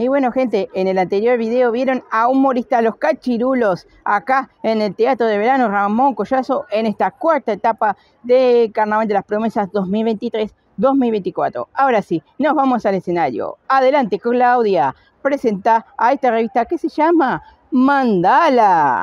Y bueno, gente, en el anterior video vieron a humorista Los Cachirulos acá en el Teatro de Verano Ramón Collazo en esta cuarta etapa de Carnaval de las Promesas 2023-2024. Ahora sí, nos vamos al escenario. Adelante, Claudia, presenta a esta revista que se llama Mandala.